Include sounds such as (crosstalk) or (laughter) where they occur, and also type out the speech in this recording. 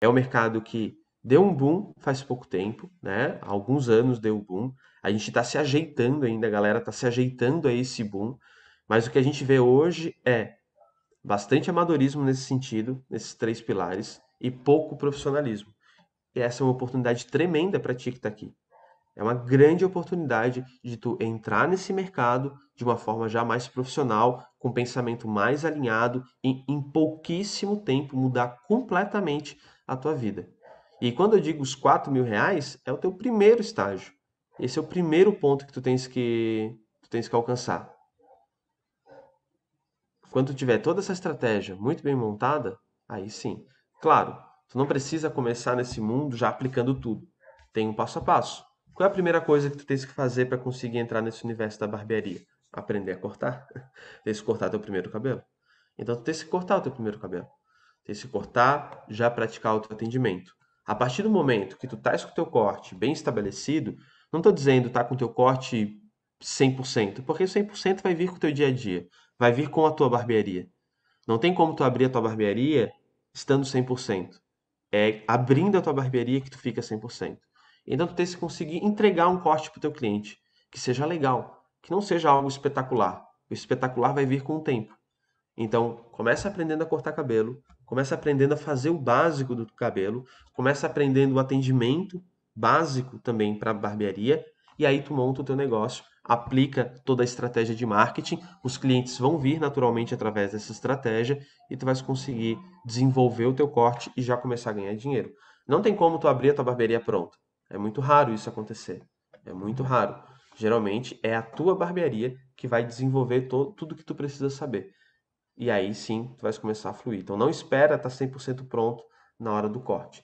É um mercado que deu um boom faz pouco tempo, né? Há alguns anos deu um boom. A gente está se ajeitando ainda, a galera está se ajeitando a esse boom. Mas o que a gente vê hoje é bastante amadorismo nesse sentido, nesses três pilares, e pouco profissionalismo. E essa é uma oportunidade tremenda para ti que está aqui. É uma grande oportunidade de tu entrar nesse mercado de uma forma já mais profissional, com pensamento mais alinhado e em pouquíssimo tempo mudar completamente a tua vida. E quando eu digo os 4 mil reais, é o teu primeiro estágio. Esse é o primeiro ponto que tu tens que, tu tens que alcançar. Quando tu tiver toda essa estratégia muito bem montada, aí sim. Claro, tu não precisa começar nesse mundo já aplicando tudo. Tem um passo a passo. Qual é a primeira coisa que tu tens que fazer para conseguir entrar nesse universo da barbearia? Aprender a cortar. (laughs) tens que cortar teu primeiro cabelo. Então tu tens que cortar o teu primeiro cabelo. Tem que se cortar, já praticar atendimento. A partir do momento que tu estás com o teu corte bem estabelecido, não estou dizendo tá com o teu corte 100%, porque 100% vai vir com o teu dia a dia, vai vir com a tua barbearia. Não tem como tu abrir a tua barbearia estando 100%. É abrindo a tua barbearia que tu fica 100%. Então tu tens que conseguir entregar um corte para o teu cliente que seja legal, que não seja algo espetacular. O espetacular vai vir com o tempo. Então, começa aprendendo a cortar cabelo, começa aprendendo a fazer o básico do cabelo, começa aprendendo o atendimento básico também para barbearia, e aí tu monta o teu negócio, aplica toda a estratégia de marketing, os clientes vão vir naturalmente através dessa estratégia e tu vais conseguir desenvolver o teu corte e já começar a ganhar dinheiro. Não tem como tu abrir a tua barbearia pronta. É muito raro isso acontecer. É muito raro. Geralmente é a tua barbearia que vai desenvolver todo, tudo que tu precisa saber e aí sim tu vai começar a fluir. Então não espera estar tá 100% pronto na hora do corte.